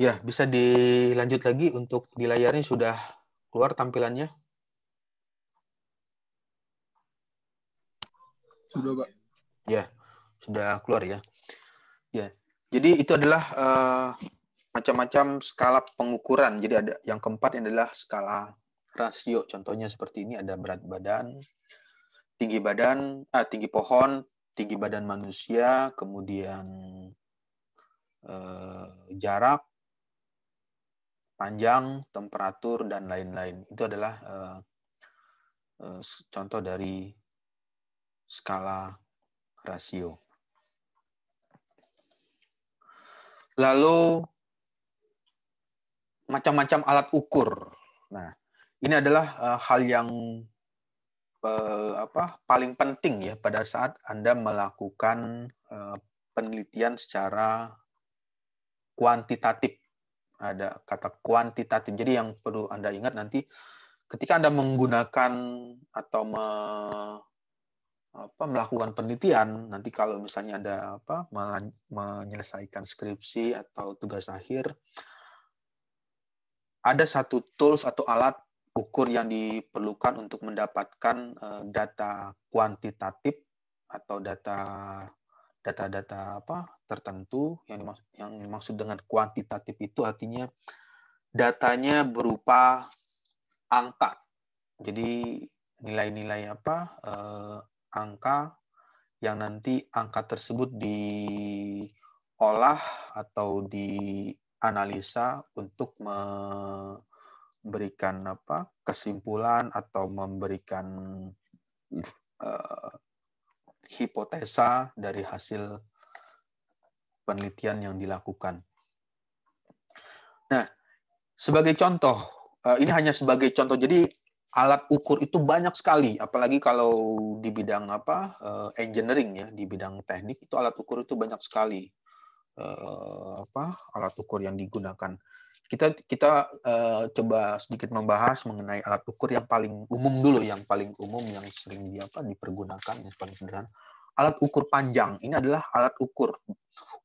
Ya, bisa dilanjut lagi untuk di layarnya sudah keluar tampilannya. Sudah, Pak. Ya, sudah keluar ya. Ya. Jadi itu adalah uh, macam-macam skala pengukuran. Jadi ada yang keempat adalah skala rasio. Contohnya seperti ini ada berat badan, tinggi badan, ah, tinggi pohon, tinggi badan manusia, kemudian uh, jarak, panjang, temperatur, dan lain-lain. Itu adalah eh, eh, contoh dari skala rasio. Lalu macam-macam alat ukur. Nah, ini adalah eh, hal yang apa paling penting ya pada saat Anda melakukan penelitian secara kuantitatif ada kata kuantitatif. Jadi yang perlu Anda ingat nanti ketika Anda menggunakan atau me, apa, melakukan penelitian, nanti kalau misalnya Anda apa, menyelesaikan skripsi atau tugas akhir, ada satu tools atau alat ukur yang diperlukan untuk mendapatkan eh, data kuantitatif atau data data-data apa tertentu yang hmm. dimaksud, yang dimaksud dengan kuantitatif itu artinya datanya berupa angka. Jadi nilai-nilai apa eh, angka yang nanti angka tersebut diolah atau dianalisa untuk memberikan apa kesimpulan atau memberikan eh, hipotesa dari hasil penelitian yang dilakukan. Nah, sebagai contoh, eh, ini hanya sebagai contoh. Jadi alat ukur itu banyak sekali, apalagi kalau di bidang apa eh, engineering ya, di bidang teknik itu alat ukur itu banyak sekali eh, apa alat ukur yang digunakan kita kita uh, coba sedikit membahas mengenai alat ukur yang paling umum dulu, yang paling umum yang sering di apa dipergunakan yang paling sederhana. Alat ukur panjang ini adalah alat ukur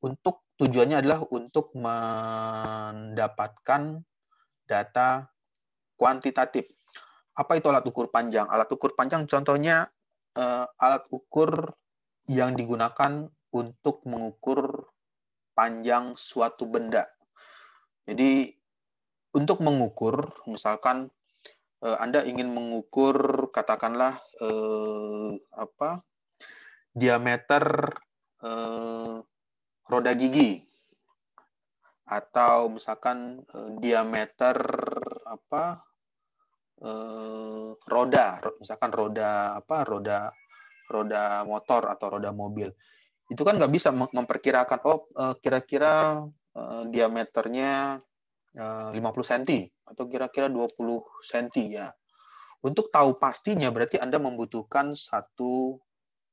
untuk tujuannya adalah untuk mendapatkan data kuantitatif. Apa itu alat ukur panjang? Alat ukur panjang contohnya uh, alat ukur yang digunakan untuk mengukur panjang suatu benda. Jadi untuk mengukur, misalkan uh, Anda ingin mengukur, katakanlah uh, apa diameter uh, roda gigi, atau misalkan uh, diameter apa uh, roda, misalkan roda apa roda roda motor atau roda mobil, itu kan nggak bisa memperkirakan oh kira-kira diameternya 50 eh, cm atau kira-kira 20 cm ya. Untuk tahu pastinya berarti Anda membutuhkan satu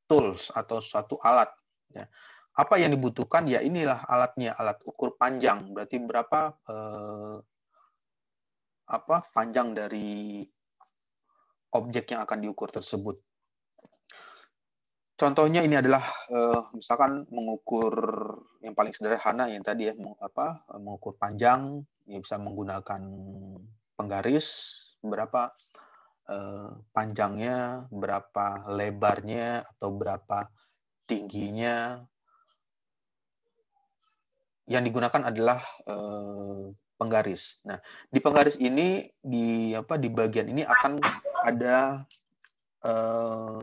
tools atau satu alat. Ya. Apa yang dibutuhkan? Ya inilah alatnya, alat ukur panjang. Berarti berapa eh, apa panjang dari objek yang akan diukur tersebut. Contohnya ini adalah eh, misalkan mengukur yang paling sederhana yang tadi ya apa mengukur panjang ya bisa menggunakan penggaris berapa eh, panjangnya, berapa lebarnya atau berapa tingginya. Yang digunakan adalah eh, penggaris. Nah, di penggaris ini di apa di bagian ini akan ada eh,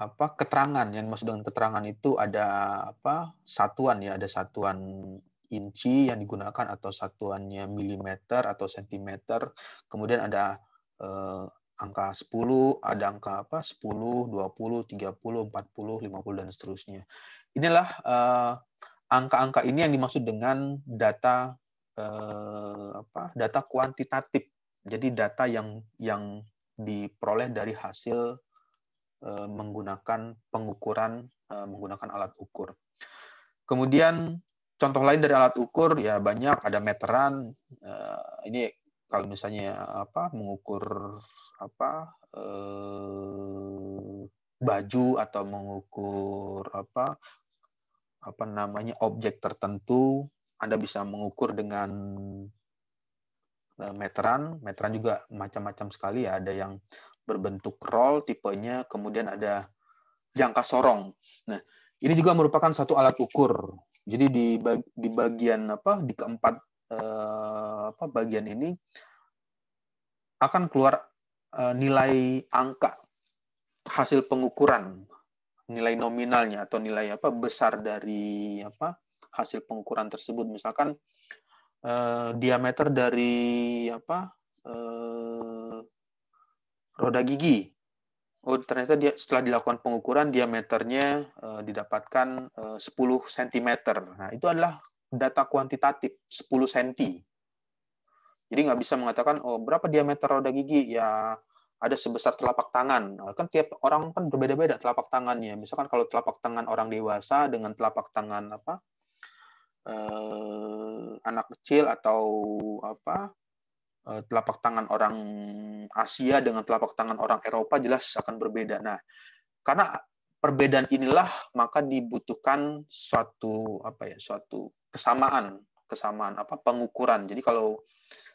apa keterangan yang masuk dengan keterangan itu ada apa satuan ya, ada satuan inci yang digunakan atau satuannya milimeter atau sentimeter. Kemudian ada eh, angka 10, ada angka apa? 10, 20, 30, 40, 50 dan seterusnya. Inilah eh, angka-angka eh, ini yang dimaksud dengan data eh, apa? data kuantitatif. Jadi data yang yang diperoleh dari hasil eh, menggunakan pengukuran eh, menggunakan alat ukur. Kemudian contoh lain dari alat ukur ya banyak ada meteran uh, ini kalau misalnya apa mengukur apa uh, baju atau mengukur apa apa namanya objek tertentu Anda bisa mengukur dengan eh, meteran meteran juga macam-macam sekali ya ada yang berbentuk roll tipenya kemudian ada jangka sorong nah ini juga merupakan satu alat ukur. Jadi di bag, di bagian apa di keempat eh, apa bagian ini akan keluar eh, nilai angka hasil pengukuran nilai nominalnya atau nilai apa besar dari apa hasil pengukuran tersebut misalkan eh, diameter dari apa eh, roda gigi Oh, ternyata dia setelah dilakukan pengukuran diameternya uh, didapatkan uh, 10 cm. Nah, itu adalah data kuantitatif 10 cm. Jadi nggak bisa mengatakan oh berapa diameter roda gigi ya ada sebesar telapak tangan. Nah, kan tiap orang kan berbeda-beda telapak tangannya. Misalkan kalau telapak tangan orang dewasa dengan telapak tangan apa eh, anak kecil atau apa Eh, telapak tangan orang Asia dengan telapak tangan orang Eropa jelas akan berbeda. Nah, karena perbedaan inilah maka dibutuhkan suatu apa ya, suatu kesamaan, kesamaan apa pengukuran. Jadi kalau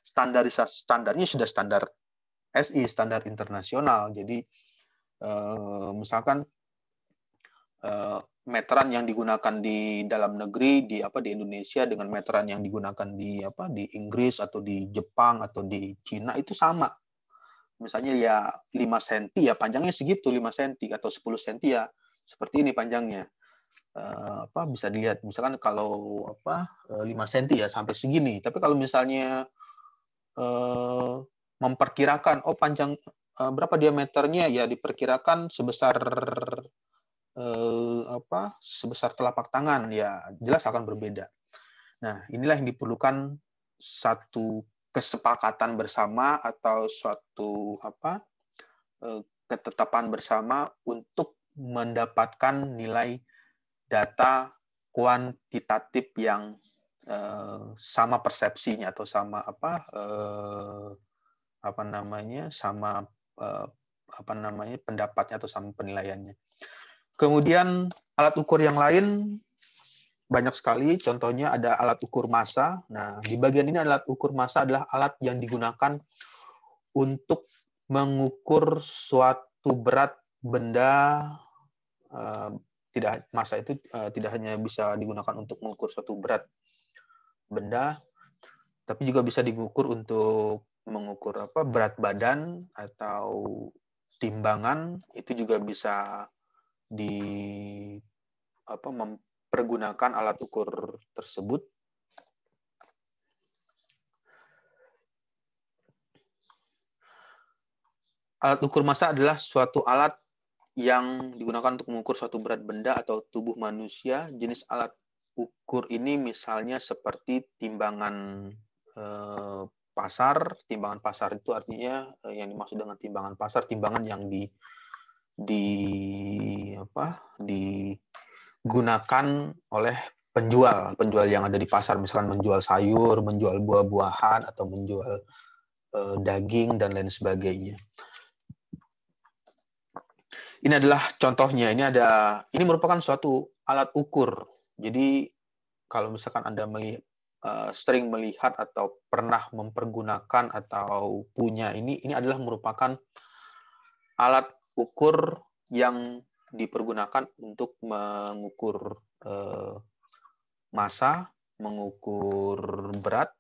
standarisasi standarnya sudah standar SI, standar internasional. Jadi eh, misalkan eh, meteran yang digunakan di dalam negeri di apa di Indonesia dengan meteran yang digunakan di apa di Inggris atau di Jepang atau di Cina itu sama. Misalnya ya 5 cm ya panjangnya segitu 5 cm atau 10 cm ya seperti ini panjangnya. Uh, apa bisa dilihat misalkan kalau apa 5 eh, cm ya sampai segini. Tapi kalau misalnya uh, memperkirakan oh panjang uh, berapa diameternya ya diperkirakan sebesar eh, apa sebesar telapak tangan ya jelas akan berbeda. Nah, inilah yang diperlukan satu kesepakatan bersama atau suatu apa eh, ketetapan bersama untuk mendapatkan nilai data kuantitatif yang eh, sama persepsinya atau sama apa eh, apa namanya sama apa namanya pendapatnya atau sama penilaiannya. Kemudian alat ukur yang lain banyak sekali. Contohnya ada alat ukur massa. Nah, di bagian ini alat ukur massa adalah alat yang digunakan untuk mengukur suatu berat benda. Eh, tidak massa itu eh, tidak hanya bisa digunakan untuk mengukur suatu berat benda, tapi juga bisa diukur untuk mengukur apa berat badan atau timbangan. Itu juga bisa di apa mempergunakan alat ukur tersebut Alat ukur massa adalah suatu alat yang digunakan untuk mengukur suatu berat benda atau tubuh manusia. Jenis alat ukur ini misalnya seperti timbangan eh, pasar. Timbangan pasar itu artinya eh, yang dimaksud dengan timbangan pasar, timbangan yang di di apa digunakan oleh penjual penjual yang ada di pasar misalkan menjual sayur menjual buah-buahan atau menjual eh, daging dan lain sebagainya ini adalah contohnya ini ada ini merupakan suatu alat ukur jadi kalau misalkan anda melihat eh, sering melihat atau pernah mempergunakan atau punya ini ini adalah merupakan alat ukur yang dipergunakan untuk mengukur eh, massa, mengukur berat.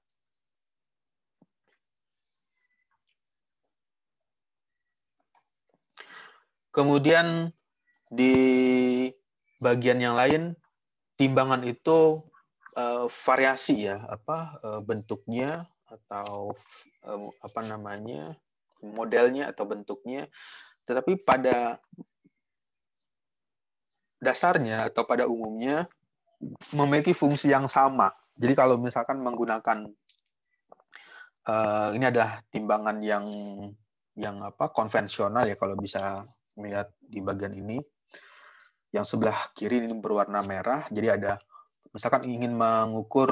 Kemudian di bagian yang lain timbangan itu eh, variasi ya apa eh, bentuknya atau eh, apa namanya modelnya atau bentuknya tetapi pada dasarnya atau pada umumnya memiliki fungsi yang sama. Jadi kalau misalkan menggunakan uh, ini adalah timbangan yang yang apa konvensional ya kalau bisa melihat di bagian ini yang sebelah kiri ini berwarna merah. Jadi ada misalkan ingin mengukur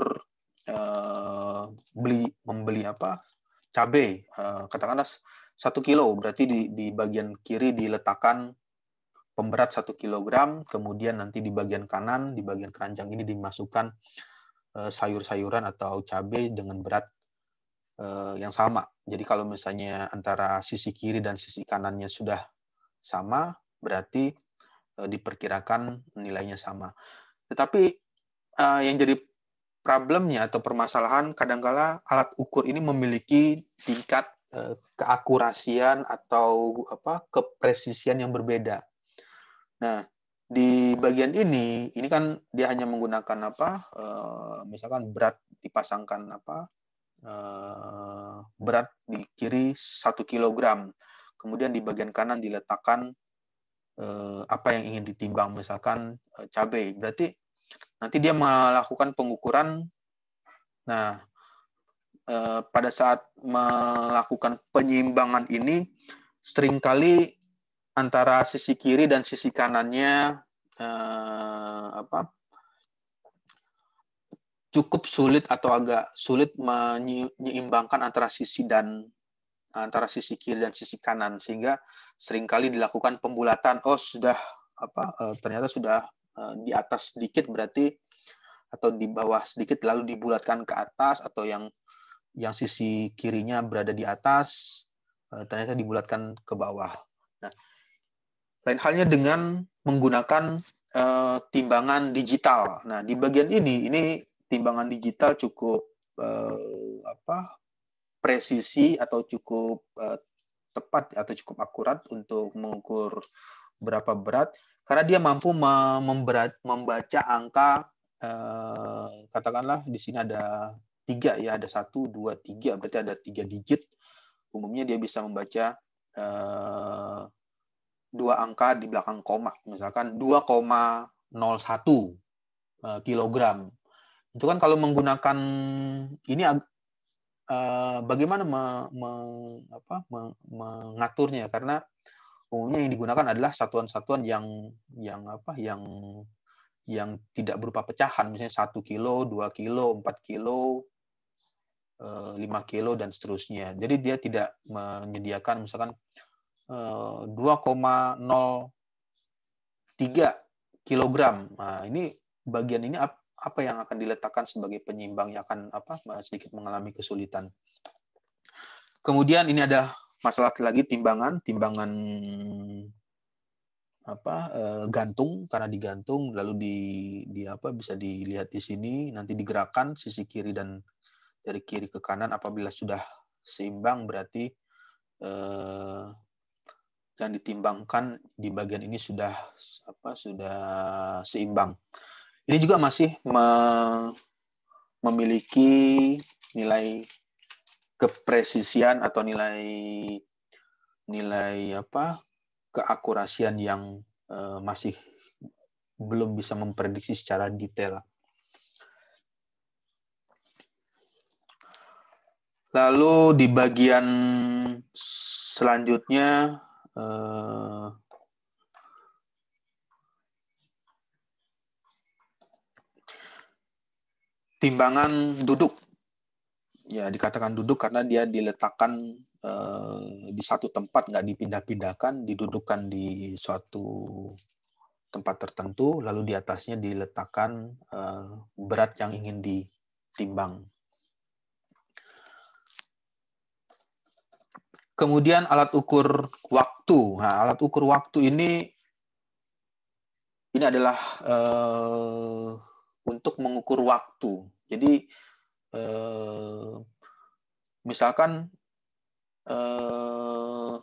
uh, beli membeli apa cabai uh, katakanlah satu kilo, berarti di, di bagian kiri diletakkan pemberat satu kilogram, kemudian nanti di bagian kanan, di bagian keranjang ini dimasukkan eh, sayur-sayuran atau cabai dengan berat eh, yang sama. Jadi kalau misalnya antara sisi kiri dan sisi kanannya sudah sama, berarti eh, diperkirakan nilainya sama. Tetapi yang jadi problemnya atau permasalahan kadangkala alat ukur ini memiliki tingkat Eh, keakurasian atau apa kepresisian yang berbeda. Nah, di bagian ini ini kan dia hanya menggunakan apa eh, misalkan berat dipasangkan apa eh, berat di kiri 1 kilogram. Kemudian di bagian kanan diletakkan apa yang ingin ditimbang misalkan cabai. Berarti nanti dia melakukan pengukuran nah Eh, pada saat melakukan penyimbangan ini seringkali antara sisi kiri dan sisi kanannya eh, apa cukup sulit atau agak sulit menyeimbangkan antara sisi dan antara sisi kiri dan sisi kanan sehingga seringkali dilakukan pembulatan oh sudah apa eh, ternyata sudah eh, di atas sedikit berarti atau di bawah sedikit lalu dibulatkan ke atas atau yang yang sisi kirinya berada di atas eh, ternyata dibulatkan ke bawah. Nah, lain halnya dengan menggunakan uh, timbangan digital. Nah, di bagian ini ini timbangan digital cukup uh, apa? presisi atau cukup uh, tepat atau cukup akurat untuk mengukur berapa berat karena dia mampu memberat, membaca angka katakanlah di sini ada tiga ya ada satu dua tiga berarti ada tiga digit umumnya dia bisa membaca uh, dua angka di belakang koma misalkan 2,01 uh, eh, kilogram itu kan kalau menggunakan ini uh, bagaimana me, me, apa, me, mengaturnya karena umumnya yang digunakan adalah satuan-satuan yang yang apa yang yang tidak berupa pecahan misalnya satu kilo dua kilo empat kilo 5 eh, kilo dan seterusnya. Jadi dia tidak menyediakan misalkan 2,03 eh, kilogram. Nah, ini bagian ini apa yang akan diletakkan sebagai penyimbang yang akan apa sedikit mengalami kesulitan. Kemudian ini ada masalah lagi timbangan, timbangan apa eh, gantung karena digantung lalu di di apa bisa dilihat di sini nanti digerakkan sisi kiri dan dari kiri ke kanan apabila sudah seimbang berarti eh, yang ditimbangkan di bagian ini sudah apa sudah seimbang. Ini juga masih me memiliki nilai kepresisian atau nilai nilai apa keakurasian yang eh, masih belum bisa memprediksi secara detail. Lalu di bagian selanjutnya eh, timbangan duduk. Ya, dikatakan duduk karena dia diletakkan eh, di satu tempat, nggak dipindah-pindahkan, didudukkan di suatu tempat tertentu, lalu di atasnya diletakkan eh, berat yang ingin ditimbang. Kemudian alat ukur waktu. Nah, alat ukur waktu ini ini adalah uh, untuk mengukur waktu. Jadi uh, misalkan uh,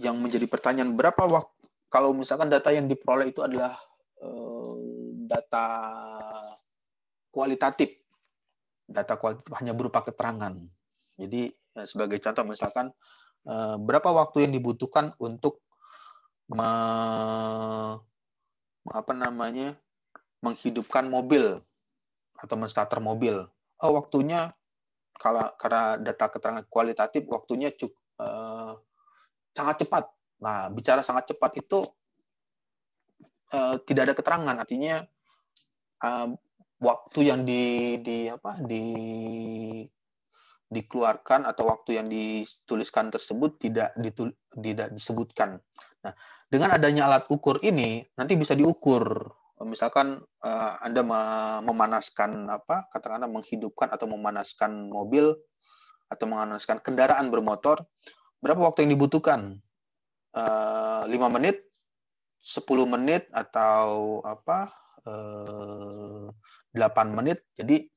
yang menjadi pertanyaan berapa waktu kalau misalkan data yang diperoleh itu adalah data kualitatif. Data kualitatif hanya berupa keterangan. Jadi sebagai contoh misalkan Eh, berapa waktu yang dibutuhkan untuk me, apa namanya menghidupkan mobil atau menstarter mobil. Oh waktunya kalau karena data keterangan kualitatif waktunya cukup eh, sangat cepat. Nah bicara sangat cepat itu eh, tidak ada keterangan artinya eh, waktu yang di di apa di dikeluarkan atau waktu yang dituliskan tersebut tidak ditul tidak disebutkan. Nah, dengan adanya alat ukur ini nanti bisa diukur. Misalkan uh, Anda memanaskan apa? Katakanlah menghidupkan atau memanaskan mobil atau memanaskan kendaraan bermotor, berapa waktu yang dibutuhkan? Uh, eh, 5 menit, 10 menit atau apa? Uh, eh, 8 menit. Jadi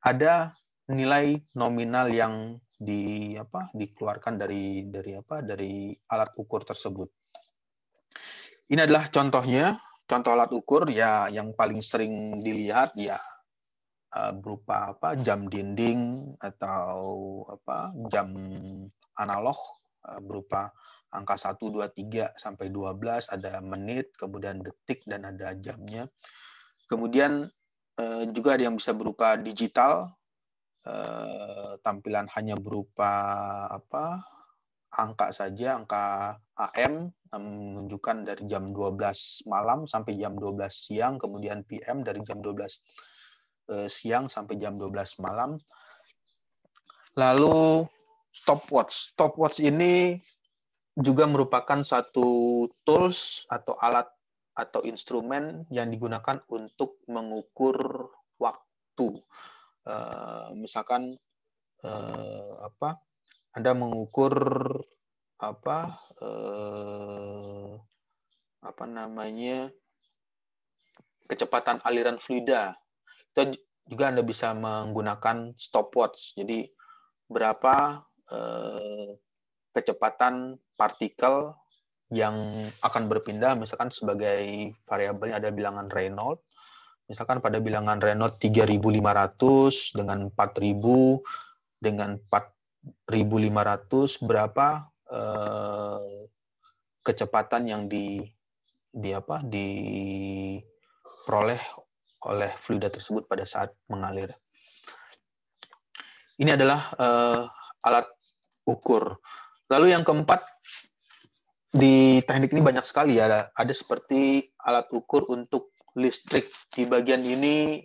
ada nilai nominal yang di apa dikeluarkan dari dari apa dari alat ukur tersebut. Ini adalah contohnya, contoh alat ukur ya yang paling sering dilihat ya eh, berupa apa jam dinding atau apa jam analog eh, berupa angka 1 2 3 sampai 12 ada menit, kemudian detik dan ada jamnya. Kemudian eh, juga ada yang bisa berupa digital Eh, tampilan hanya berupa apa angka saja, angka AM menunjukkan dari jam 12 malam sampai jam 12 siang, kemudian PM dari jam 12 eh, siang sampai jam 12 malam. Lalu stopwatch. Stopwatch ini juga merupakan satu tools atau alat atau instrumen yang digunakan untuk mengukur waktu. Eh, misalkan uh, apa Anda mengukur apa uh, apa namanya kecepatan aliran fluida itu juga Anda bisa menggunakan stopwatch jadi berapa uh, kecepatan partikel yang akan berpindah misalkan sebagai variabelnya ada bilangan Reynolds misalkan pada bilangan Renault 3500 dengan 4000 dengan 4500 berapa eh, kecepatan yang di di apa diperoleh oleh fluida tersebut pada saat mengalir. Ini adalah eh, alat ukur. Lalu yang keempat di teknik ini banyak sekali ya ada seperti alat ukur untuk listrik di bagian ini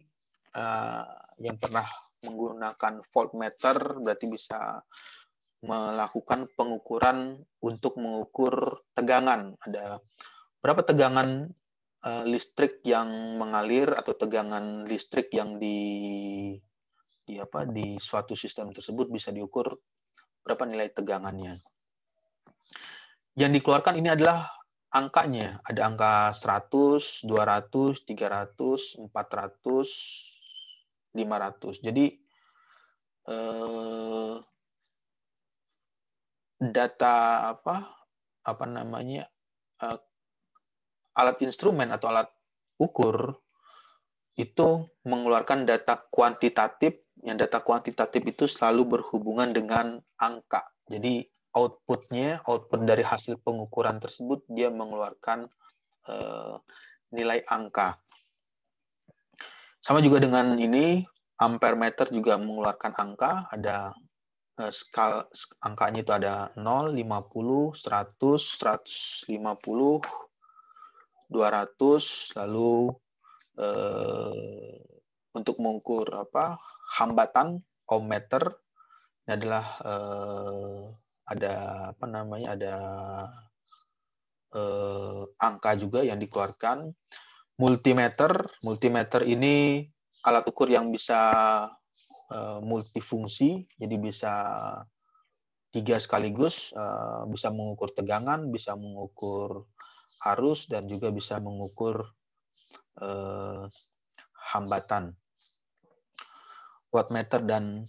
uh, yang pernah menggunakan voltmeter berarti bisa melakukan pengukuran untuk mengukur tegangan. Ada berapa tegangan uh, listrik yang mengalir atau tegangan listrik yang di di apa di suatu sistem tersebut bisa diukur berapa nilai tegangannya. Yang dikeluarkan ini adalah angkanya. Ada angka 100, 200, 300, 400, 500. Jadi eh, data apa apa namanya eh, alat instrumen atau alat ukur itu mengeluarkan data kuantitatif yang data kuantitatif itu selalu berhubungan dengan angka. Jadi outputnya, output dari hasil pengukuran tersebut, dia mengeluarkan uh, nilai angka. Sama juga dengan ini, ampere meter juga mengeluarkan angka, ada eh, skal, angkanya itu ada 0, 50, 100, 150, 200, lalu eh, untuk mengukur apa hambatan meter, ini adalah eh, ada apa namanya ada eh, angka juga yang dikeluarkan multimeter multimeter ini alat ukur yang bisa eh, multifungsi jadi bisa tiga sekaligus eh, bisa mengukur tegangan bisa mengukur arus dan juga bisa mengukur eh, hambatan wattmeter dan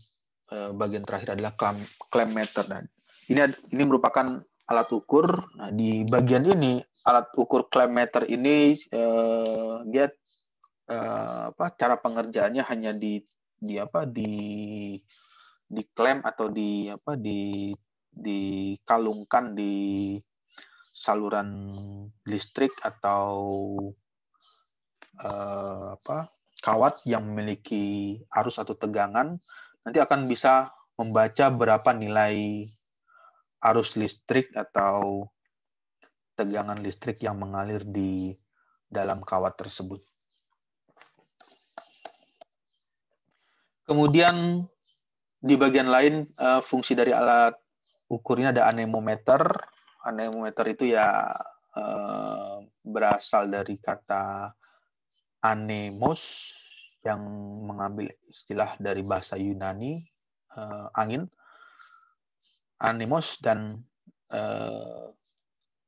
eh, bagian terakhir adalah clamp meter dan ini ini merupakan alat ukur. Nah, di bagian ini alat ukur meter ini eh, dia eh, apa cara pengerjaannya hanya di di apa di klem atau di apa di dikalungkan di saluran listrik atau eh, apa kawat yang memiliki arus atau tegangan nanti akan bisa membaca berapa nilai arus listrik atau tegangan listrik yang mengalir di dalam kawat tersebut. Kemudian di bagian lain eh, fungsi dari alat ukur ini ada anemometer. Anemometer itu ya eh, berasal dari kata anemos yang mengambil istilah dari bahasa Yunani eh, angin animus dan uh, eh,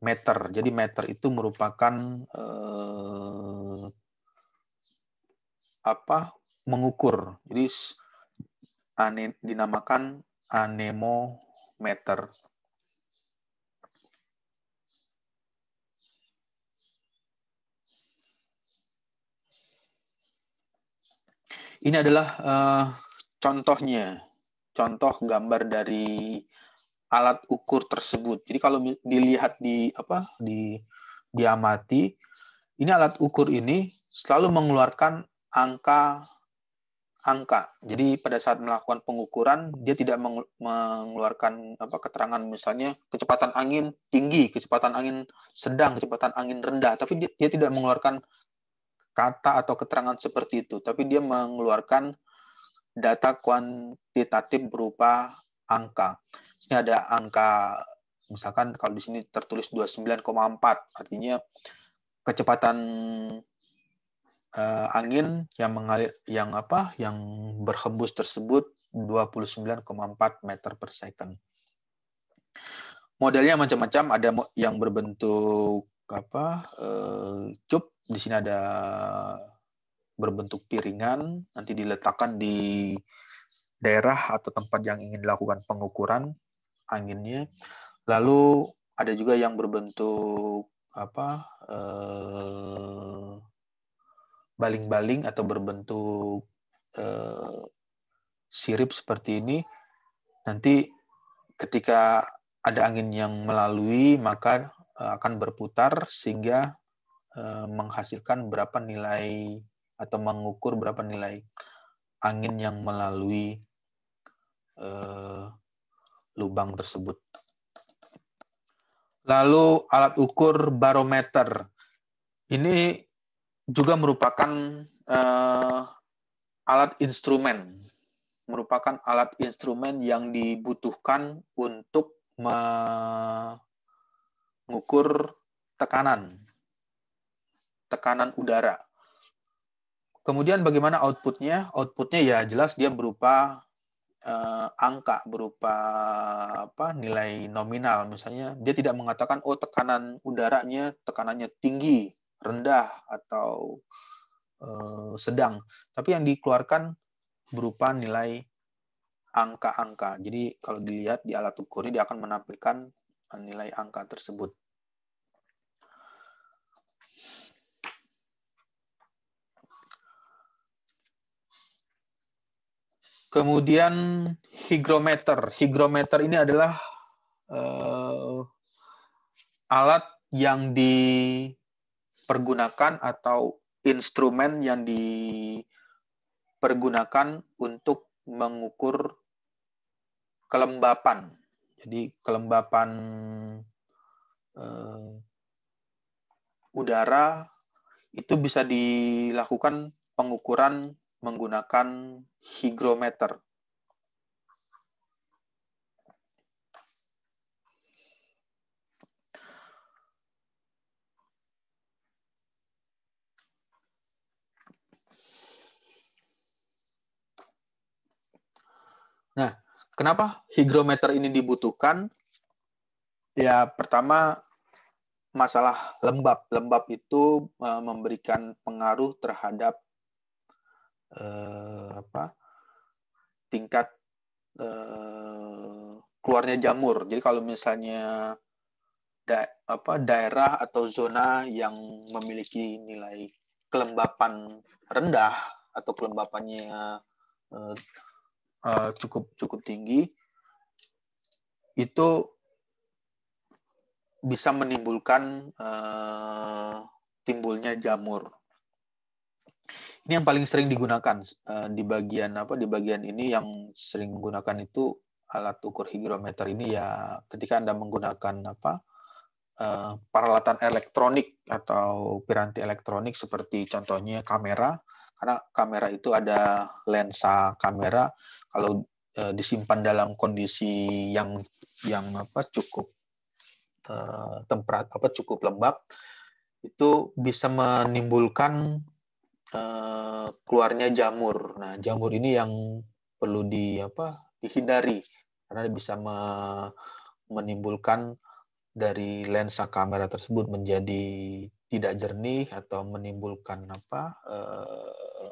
meter. Jadi meter itu merupakan uh, apa? mengukur. Jadi ane, dinamakan anemometer. Ini adalah uh, contohnya, contoh gambar dari alat ukur tersebut. Jadi kalau dilihat di apa di diamati ini alat ukur ini selalu mengeluarkan angka angka. Jadi pada saat melakukan pengukuran dia tidak mengeluarkan apa keterangan misalnya kecepatan angin tinggi, kecepatan angin sedang, kecepatan angin rendah, tapi dia, dia tidak mengeluarkan kata atau keterangan seperti itu, tapi dia mengeluarkan data kuantitatif berupa angka sini ada angka misalkan kalau di sini tertulis 29,4 artinya kecepatan uh, angin yang mengalir yang apa yang berhembus tersebut 29,4 meter per second. Modelnya macam-macam ada yang berbentuk apa uh, eh, cup di sini ada berbentuk piringan nanti diletakkan di daerah atau tempat yang ingin dilakukan pengukuran anginnya. Lalu ada juga yang berbentuk apa eh, baling-baling eh, atau berbentuk eh, sirip seperti ini. Nanti ketika ada angin yang melalui maka eh, akan berputar sehingga eh, menghasilkan berapa nilai atau mengukur berapa nilai angin yang melalui eh, lubang tersebut. Lalu alat ukur barometer. Ini juga merupakan uh, alat instrumen, merupakan alat instrumen yang dibutuhkan untuk mengukur tekanan, tekanan udara. Kemudian bagaimana outputnya? Outputnya ya jelas dia berupa uh, angka berupa apa nilai nominal misalnya dia tidak mengatakan oh tekanan udaranya tekanannya tinggi rendah atau uh, sedang tapi yang dikeluarkan berupa nilai angka-angka jadi kalau dilihat di alat ukur dia akan menampilkan nilai angka tersebut Kemudian higrometer. Higrometer ini adalah uh, alat yang dipergunakan atau instrumen yang dipergunakan untuk mengukur kelembapan. Jadi kelembapan uh, udara itu bisa dilakukan pengukuran menggunakan higrometer. Nah, kenapa higrometer ini dibutuhkan? Ya, pertama masalah lembab. Lembab itu eh, memberikan pengaruh terhadap eh, apa tingkat eh, keluarnya jamur. Jadi kalau misalnya da, apa daerah atau zona yang memiliki nilai kelembapan rendah atau kelembapannya eh, eh, cukup cukup tinggi itu bisa menimbulkan eh, timbulnya jamur ini yang paling sering digunakan uh, di bagian apa di bagian ini yang sering menggunakan itu alat ukur higrometer ini ya ketika anda menggunakan apa uh, peralatan elektronik atau piranti elektronik seperti contohnya kamera karena kamera itu ada lensa kamera kalau uh, disimpan dalam kondisi yang yang apa cukup uh, temperat apa cukup lembab itu bisa menimbulkan Eh, keluarnya jamur. Nah, jamur ini yang perlu di apa? dihindari karena bisa me, menimbulkan dari lensa kamera tersebut menjadi tidak jernih atau menimbulkan apa? Uh,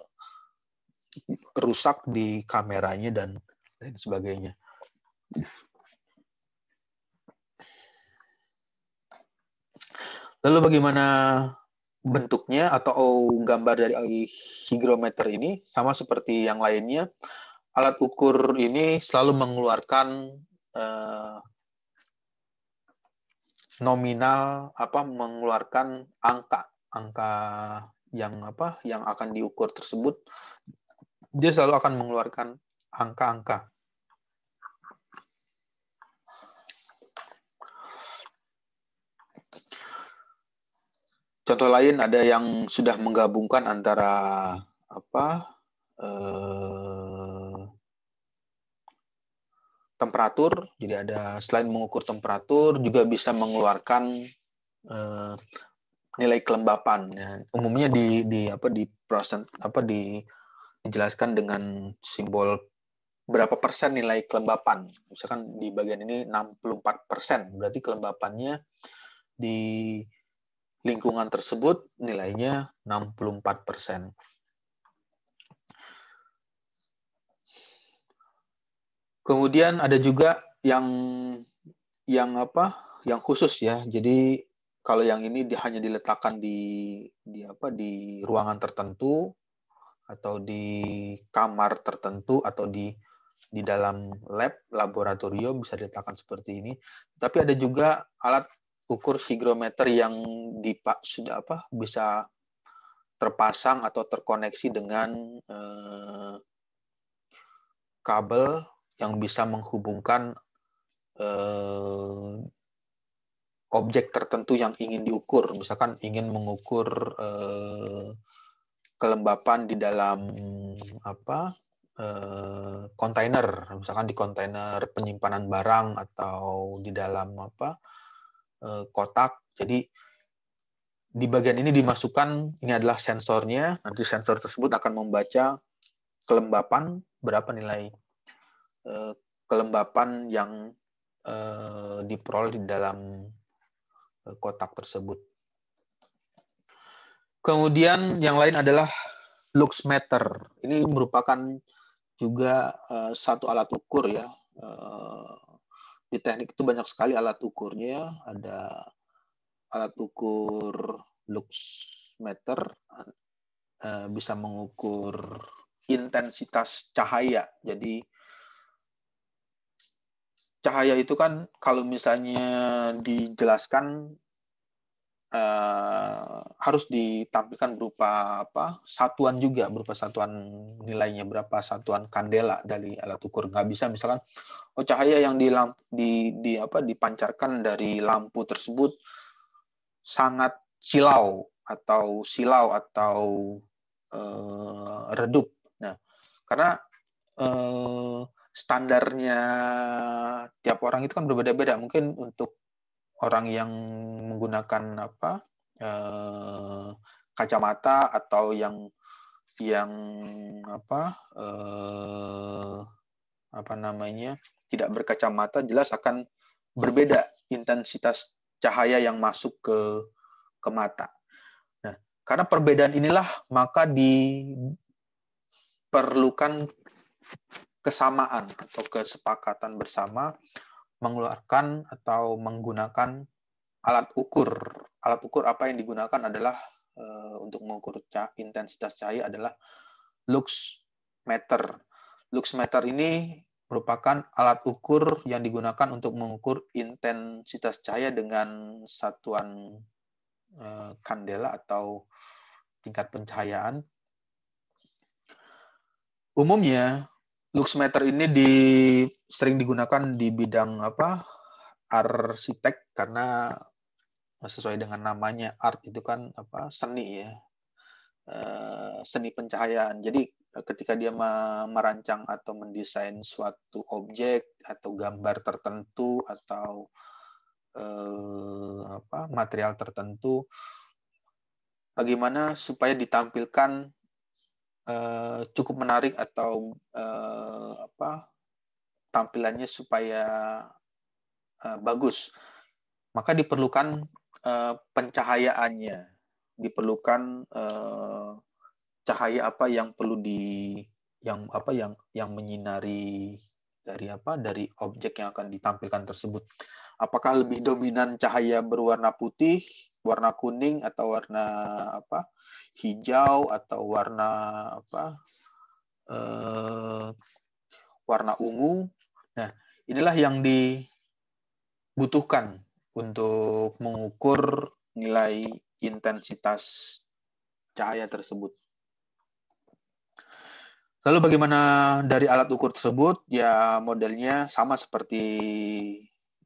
rusak di kameranya dan lain sebagainya. Lalu bagaimana bentuknya atau gambar dari higrometer ini sama seperti yang lainnya alat ukur ini selalu mengeluarkan eh, nominal apa mengeluarkan angka angka yang apa yang akan diukur tersebut dia selalu akan mengeluarkan angka-angka Contoh lain ada yang sudah menggabungkan antara apa uh, temperatur. Jadi ada selain mengukur temperatur juga bisa mengeluarkan uh, nilai kelembapan. Ya. Umumnya di di apa di persen apa di dijelaskan dengan simbol berapa persen nilai kelembapan. Misalkan di bagian ini 64 persen, berarti kelembapannya di lingkungan tersebut nilainya 64 persen. Kemudian ada juga yang yang apa? Yang khusus ya. Jadi kalau yang ini hanya diletakkan di di apa di ruangan tertentu atau di kamar tertentu atau di di dalam lab laboratorium bisa diletakkan seperti ini. Tapi ada juga alat ukur higrometer yang dipak sudah apa bisa terpasang atau terkoneksi dengan eh, kabel yang bisa menghubungkan eh, objek tertentu yang ingin diukur misalkan ingin mengukur eh, kelembapan di dalam apa eh, kontainer misalkan di kontainer penyimpanan barang atau di dalam apa Eh, kotak. Jadi di bagian ini dimasukkan ini adalah sensornya. Nanti sensor tersebut akan membaca kelembapan berapa nilai eh, kelembapan yang eh, diperoleh di dalam kotak tersebut. Kemudian yang lain adalah lux meter. Ini merupakan juga satu alat ukur ya di teknik itu banyak sekali alat ukurnya ya. ada alat ukur luxmeter eh, bisa mengukur intensitas cahaya jadi cahaya itu kan kalau misalnya dijelaskan uh, harus ditampilkan berupa apa satuan juga berupa satuan nilainya berapa satuan kandela dari alat ukur nggak bisa misalkan oh cahaya yang di, di, di apa dipancarkan dari lampu tersebut sangat silau atau silau atau uh, redup nah karena uh, standarnya tiap orang itu kan berbeda-beda mungkin untuk orang yang menggunakan apa eh, kacamata atau yang yang apa eh, apa namanya tidak berkacamata jelas akan berbeda intensitas cahaya yang masuk ke ke mata. Nah, karena perbedaan inilah maka diperlukan kesamaan atau kesepakatan bersama mengeluarkan atau menggunakan alat ukur. Alat ukur apa yang digunakan adalah eh, untuk mengukur intensitas cahaya adalah lux meter. Lux meter ini merupakan alat ukur yang digunakan untuk mengukur intensitas cahaya dengan satuan eh, kandela atau tingkat pencahayaan. Umumnya Luxmeter ini di, sering digunakan di bidang apa? Arsitek karena sesuai dengan namanya art itu kan apa seni ya eh, seni pencahayaan. Jadi eh, ketika dia merancang atau mendesain suatu objek atau gambar tertentu atau eh, apa material tertentu bagaimana supaya ditampilkan Eh, cukup menarik atau uh, apa tampilannya supaya uh, bagus maka diperlukan uh, pencahayaannya diperlukan uh, cahaya apa yang perlu di yang apa yang yang menyinari dari apa dari objek yang akan ditampilkan tersebut apakah lebih dominan cahaya berwarna putih warna kuning atau warna apa hijau atau warna apa eh, warna ungu. Nah, inilah yang dibutuhkan untuk mengukur nilai intensitas cahaya tersebut. Lalu bagaimana dari alat ukur tersebut? Ya modelnya sama seperti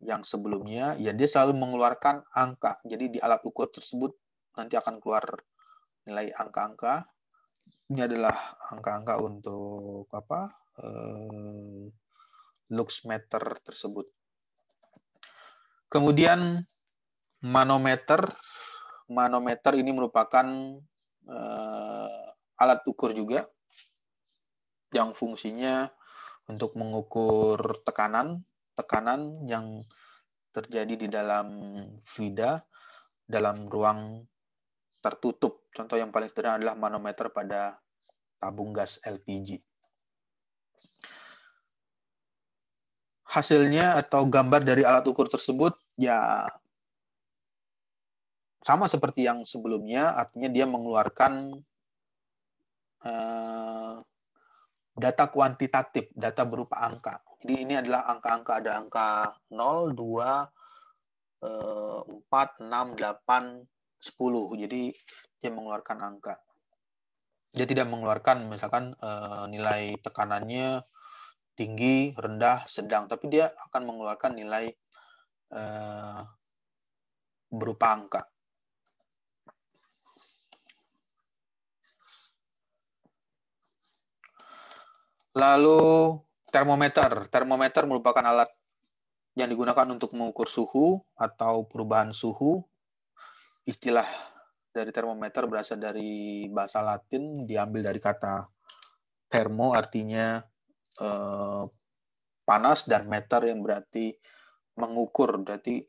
yang sebelumnya ya dia selalu mengeluarkan angka. Jadi di alat ukur tersebut nanti akan keluar nilai angka-angka. Ini adalah angka-angka untuk apa? Eh, luxmeter lux meter tersebut. Kemudian manometer. Manometer ini merupakan uh, alat ukur juga yang fungsinya untuk mengukur tekanan tekanan yang terjadi di dalam fluida dalam ruang tertutup. Contoh yang paling sederhana adalah manometer pada tabung gas LPG. Hasilnya atau gambar dari alat ukur tersebut ya sama seperti yang sebelumnya, artinya dia mengeluarkan uh, data kuantitatif, data berupa angka. Jadi ini adalah angka-angka ada angka 0, 2, 4, 6, 8, 10. Jadi dia mengeluarkan angka. Dia tidak mengeluarkan misalkan eh, nilai tekanannya tinggi, rendah, sedang, tapi dia akan mengeluarkan nilai eh, berupa angka. Lalu termometer. Termometer merupakan alat yang digunakan untuk mengukur suhu atau perubahan suhu. Istilah dari termometer berasal dari bahasa Latin, diambil dari kata termo artinya eh, panas dan meter yang berarti mengukur. Berarti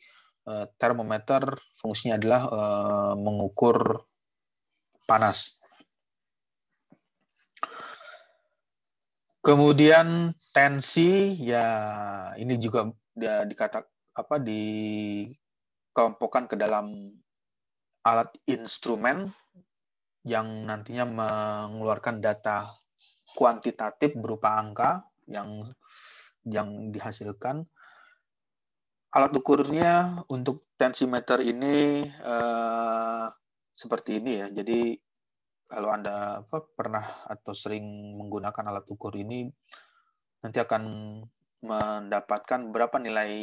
eh, termometer fungsinya adalah eh, mengukur panas Kemudian tensi ya ini juga ya, dikata apa kelompokkan ke dalam alat instrumen yang nantinya mengeluarkan data kuantitatif berupa angka yang yang dihasilkan. Alat ukurnya untuk tensimeter ini eh, seperti ini ya. Jadi kalau Anda apa, pernah atau sering menggunakan alat ukur ini, nanti akan mendapatkan berapa nilai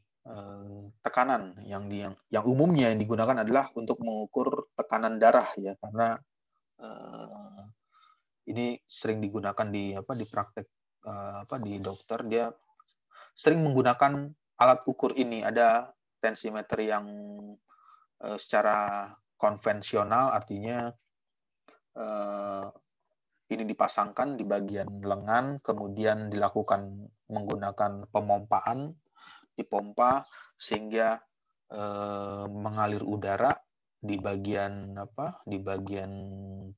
eh, tekanan yang yang, yang umumnya yang digunakan adalah untuk mengukur tekanan darah ya karena eh, ini sering digunakan di apa di praktek eh, apa di dokter dia sering menggunakan alat ukur ini ada tensimeter yang eh, secara konvensional artinya eh, ini dipasangkan di bagian lengan, kemudian dilakukan menggunakan pemompaan, dipompa sehingga eh, mengalir udara di bagian apa? Di bagian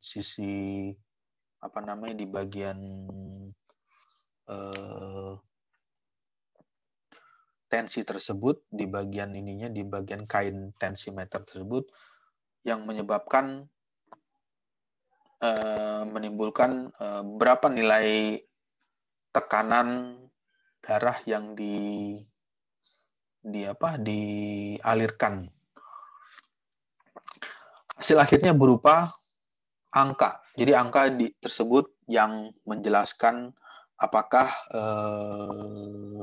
sisi apa namanya? Di bagian eh, tensi tersebut, di bagian ininya, di bagian kain tensimeter tersebut yang menyebabkan uh, menimbulkan uh, berapa nilai tekanan darah yang di di apa dialirkan. Hasil akhirnya berupa angka. Jadi angka di, tersebut yang menjelaskan apakah eh,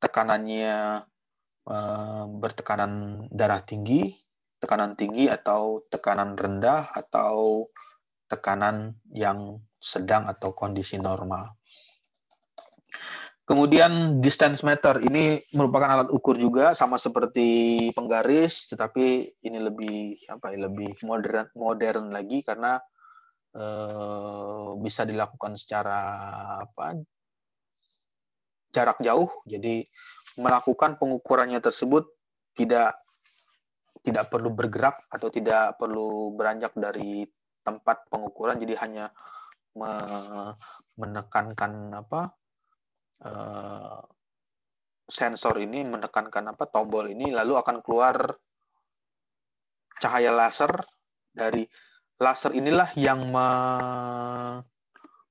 tekanannya eh, bertekanan darah tinggi, tekanan tinggi atau tekanan rendah atau tekanan yang sedang atau kondisi normal. Kemudian distance meter ini merupakan alat ukur juga sama seperti penggaris tetapi ini lebih apa ya, lebih modern modern lagi karena eh, bisa dilakukan secara apa jarak jauh jadi melakukan pengukurannya tersebut tidak tidak perlu bergerak atau tidak perlu beranjak dari tempat pengukuran jadi hanya me menekankan apa uh, sensor ini menekankan apa tombol ini lalu akan keluar cahaya laser dari laser inilah yang me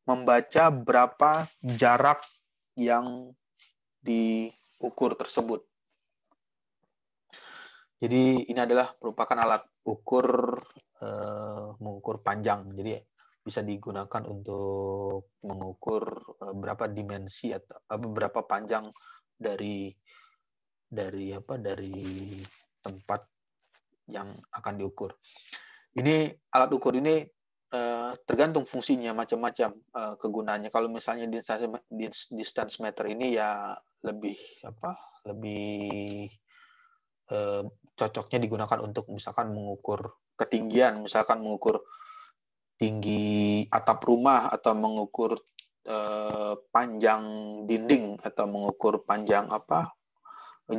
membaca berapa jarak yang diukur tersebut. Jadi ini adalah merupakan alat ukur uh, mengukur panjang. Jadi bisa digunakan untuk mengukur uh, berapa dimensi atau uh, eh, berapa panjang dari dari apa dari tempat yang akan diukur. Ini alat ukur ini uh, tergantung fungsinya macam-macam uh, kegunaannya. Kalau misalnya distance, distance meter ini ya lebih apa? Lebih cocoknya digunakan untuk misalkan mengukur ketinggian, misalkan mengukur tinggi atap rumah atau mengukur uh, panjang dinding atau mengukur panjang apa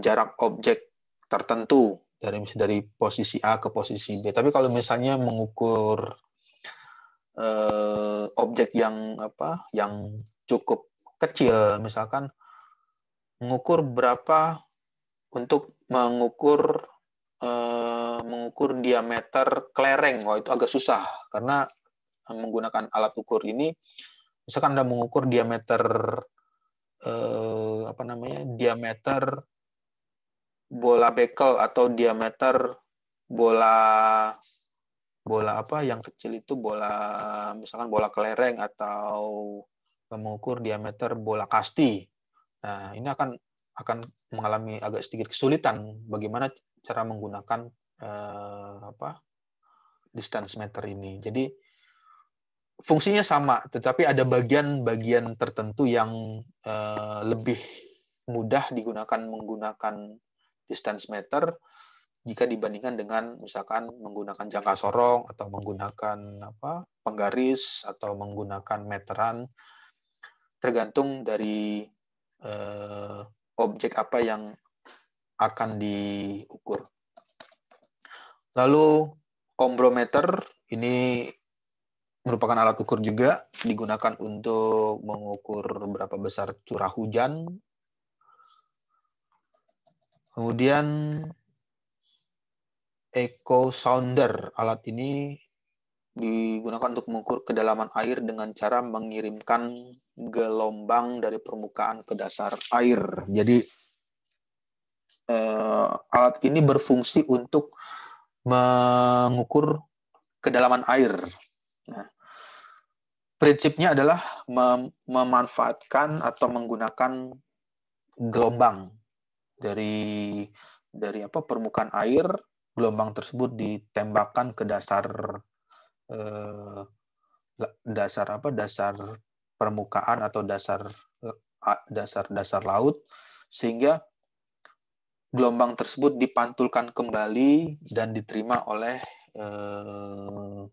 jarak objek tertentu dari dari posisi A ke posisi B. Tapi kalau misalnya mengukur uh, objek yang apa yang cukup kecil, misalkan mengukur berapa untuk mengukur Eh, mengukur diameter kelereng. Wah, itu agak susah karena eh, menggunakan alat ukur ini misalkan Anda mengukur diameter eh, apa namanya? diameter bola bekel atau diameter bola bola apa yang kecil itu bola misalkan bola kelereng atau mengukur diameter bola kasti. Nah, ini akan akan mengalami agak sedikit kesulitan bagaimana cara menggunakan uh, apa distance meter ini. Jadi fungsinya sama, tetapi ada bagian-bagian tertentu yang uh, lebih mudah digunakan menggunakan distance meter jika dibandingkan dengan misalkan menggunakan jangka sorong atau menggunakan apa penggaris atau menggunakan meteran tergantung dari uh, objek apa yang akan diukur. Lalu ombrometer ini merupakan alat ukur juga digunakan untuk mengukur berapa besar curah hujan. Kemudian echo sounder alat ini digunakan untuk mengukur kedalaman air dengan cara mengirimkan gelombang dari permukaan ke dasar air. Jadi uh, alat ini berfungsi untuk mengukur kedalaman air. Nah, prinsipnya adalah mem memanfaatkan atau menggunakan gelombang dari dari apa permukaan air, gelombang tersebut ditembakkan ke dasar eh, dasar apa dasar permukaan atau dasar eh, dasar dasar laut sehingga gelombang tersebut dipantulkan kembali dan diterima oleh eh,